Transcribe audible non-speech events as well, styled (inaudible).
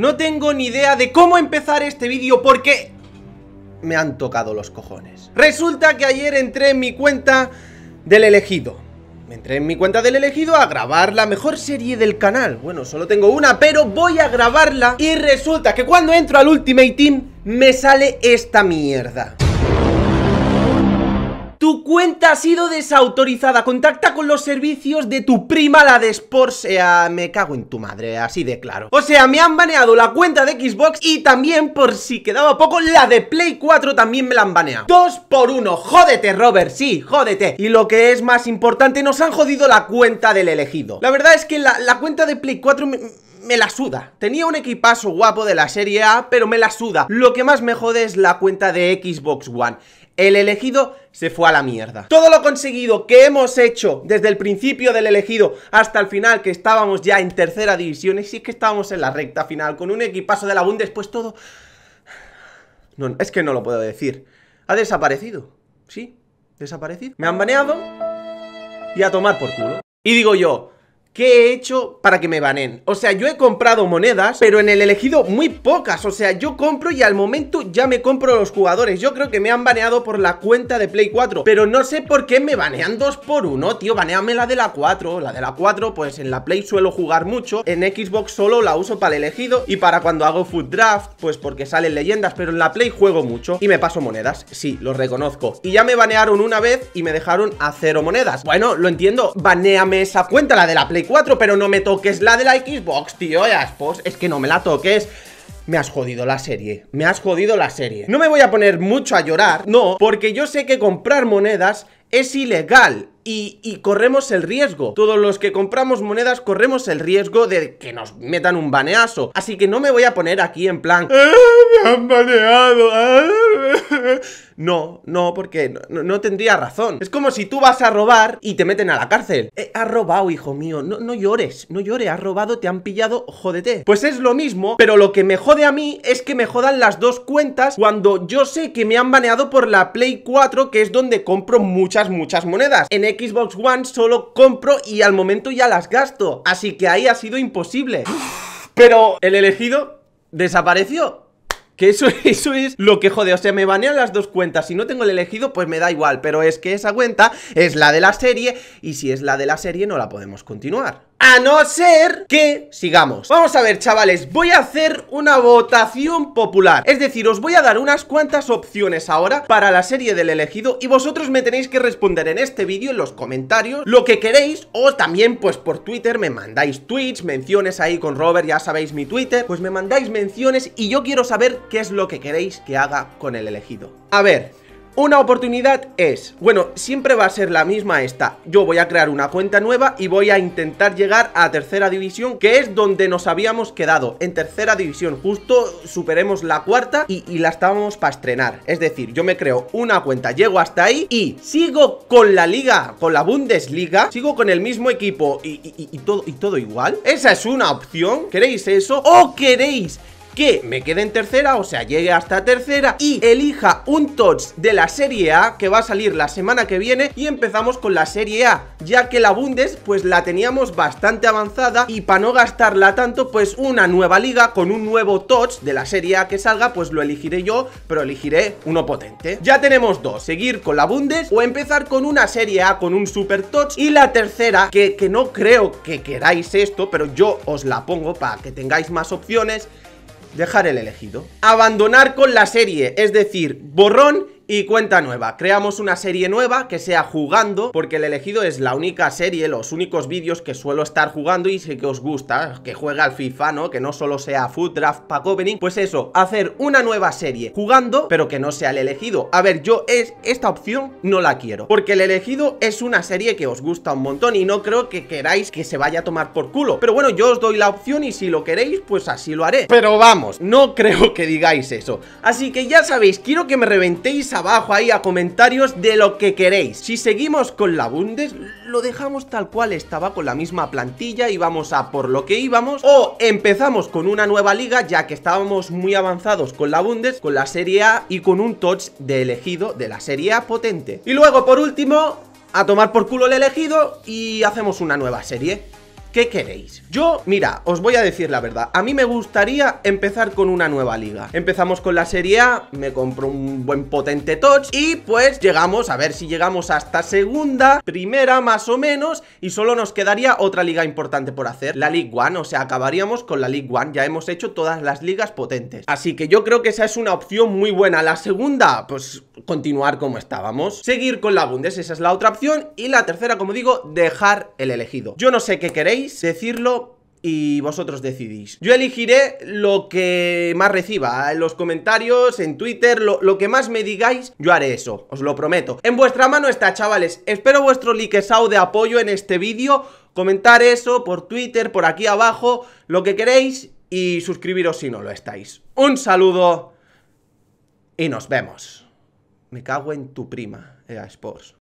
No tengo ni idea de cómo empezar este vídeo porque me han tocado los cojones. Resulta que ayer entré en mi cuenta del elegido. Me entré en mi cuenta del elegido a grabar la mejor serie del canal. Bueno, solo tengo una, pero voy a grabarla. Y resulta que cuando entro al Ultimate Team me sale esta mierda. Tu cuenta ha sido desautorizada. Contacta con los servicios de tu prima, la de Sports. Sea, me cago en tu madre, así de claro. O sea, me han baneado la cuenta de Xbox y también, por si quedaba poco, la de Play 4 también me la han baneado. Dos por uno. Jódete, Robert, sí, jódete. Y lo que es más importante, nos han jodido la cuenta del elegido. La verdad es que la, la cuenta de Play 4 me, me la suda. Tenía un equipazo guapo de la Serie A, pero me la suda. Lo que más me jode es la cuenta de Xbox One. El elegido se fue a la mierda. Todo lo conseguido que hemos hecho desde el principio del elegido hasta el final, que estábamos ya en tercera división, y es que estábamos en la recta final, con un equipazo de la Bundes, después todo... No, es que no lo puedo decir. Ha desaparecido. Sí, desaparecido. Me han baneado y a tomar por culo. Y digo yo, ¿Qué he hecho para que me banen? O sea, yo he comprado monedas, pero en el elegido muy pocas. O sea, yo compro y al momento ya me compro los jugadores. Yo creo que me han baneado por la cuenta de Play 4. Pero no sé por qué me banean dos por uno, tío. Baneame la de la 4. La de la 4, pues en la Play suelo jugar mucho. En Xbox solo la uso para el elegido. Y para cuando hago Food Draft, pues porque salen leyendas. Pero en la Play juego mucho. Y me paso monedas. Sí, lo reconozco. Y ya me banearon una vez y me dejaron a cero monedas. Bueno, lo entiendo. Baneame esa cuenta, la de la Play pero no me toques la de la Xbox, tío pues, es que no me la toques me has jodido la serie, me has jodido la serie No me voy a poner mucho a llorar, no Porque yo sé que comprar monedas es ilegal y, y, corremos el riesgo. Todos los que compramos monedas corremos el riesgo de que nos metan un baneazo. Así que no me voy a poner aquí en plan... Eh, ¡Me han baneado! Eh". No, no, porque no, tendría razón. Es como si tú vas a robar y te meten a la cárcel. Eh, has robado, hijo mío. No, no llores, no llores. Has robado, te han pillado, jódete. Pues es lo mismo, pero lo que me jode a mí es que me jodan las dos cuentas cuando yo sé que me han baneado por la Play 4, que es donde compro muchas, muchas monedas. En Xbox One solo compro y al momento ya las gasto. Así que ahí ha sido imposible. Pero el elegido desapareció. Que (laughs) eso, es lo que jode. O sea, me banean las dos cuentas. Si no tengo el elegido, pues me da igual. Pero es que esa cuenta es la de la serie. Y si es la de la serie, no la podemos continuar. A no ser que sigamos Vamos a ver, chavales, voy a hacer una votación popular Es decir, os voy a dar unas cuantas opciones ahora para la serie del elegido Y vosotros me tenéis que responder en este vídeo, en los comentarios Lo que queréis o también pues por Twitter me mandáis tweets, menciones ahí con Robert Ya sabéis mi Twitter, pues me mandáis menciones y yo quiero saber qué es lo que queréis que haga con el elegido A ver... Una oportunidad es, bueno, siempre va a ser la misma esta. Yo voy a crear una cuenta nueva y voy a intentar llegar a tercera división, que es donde nos habíamos quedado, en tercera división. Justo superemos la cuarta y, la estábamos para estrenar. Es decir, yo me creo una cuenta, llego hasta ahí y sigo con la liga, con la Bundesliga, sigo con el mismo equipo y, todo, y todo igual. Esa es una opción. ¿Queréis eso? ¿O queréis que me quede en tercera, o sea, llegue hasta tercera y elija un touch de la Serie A que va a salir la semana que viene y empezamos con la Serie A, ya que la Bundes pues la teníamos bastante avanzada y para no gastarla tanto pues una nueva liga con un nuevo touch de la Serie A que salga pues lo elegiré yo, pero elegiré uno potente. Ya tenemos dos, seguir con la Bundes o empezar con una Serie A con un super touch y la tercera que, que no creo que queráis esto, pero yo os la pongo para que tengáis más opciones dejar el elegido. Abandonar con la serie, es decir, borrón y cuenta nueva. Creamos una serie nueva que sea jugando, porque el elegido es la única serie, los únicos vídeos que suelo estar jugando y sé que os gusta, que juega al FIFA, ¿no? Que no solo sea Food Draft Pack Opening, pues eso, hacer una nueva serie jugando, pero que no sea el elegido. A ver, yo es esta opción no la quiero, porque el elegido es una serie que os gusta un montón y no creo que queráis que se vaya a tomar por culo. Pero bueno, yo os doy la opción y si lo queréis, pues así lo haré. Pero vamos, no (laughs) creo que digáis eso. Así que ya sabéis, quiero que me reventéis a abajo ahí a comentarios de lo que queréis Si seguimos con la Bundes, lo dejamos tal cual estaba con la misma plantilla y vamos a por lo que íbamos O empezamos con una nueva liga ya que estábamos muy avanzados con la Bundes, con la Serie A y con un touch de elegido de la Serie A potente Y luego por último, a tomar por culo el elegido y hacemos una nueva serie ¿Qué queréis? Yo, mira, os voy a decir la verdad. A mí me gustaría empezar con una nueva liga. Empezamos con la Serie A, me compro un buen potente touch y pues llegamos, a ver si llegamos hasta segunda, primera más o menos y solo nos quedaría otra liga importante por hacer, la League One, o sea, acabaríamos con la League One. Ya hemos hecho todas las ligas potentes. Así que yo creo que esa es una opción muy buena. La segunda, pues continuar como estábamos. Seguir con la Bundes, esa es la otra opción. Y la tercera, como digo, dejar el elegido. Yo no sé qué queréis decirlo y vosotros decidís. Yo elegiré lo que más reciba, en los comentarios, en Twitter, lo, que más me digáis, yo haré eso, os lo prometo. En vuestra mano está, chavales, espero vuestro likesau de apoyo en este vídeo, comentar eso por Twitter, por aquí abajo, lo que queréis y suscribiros si no lo estáis. Un saludo y nos vemos. Me cago en tu prima, EA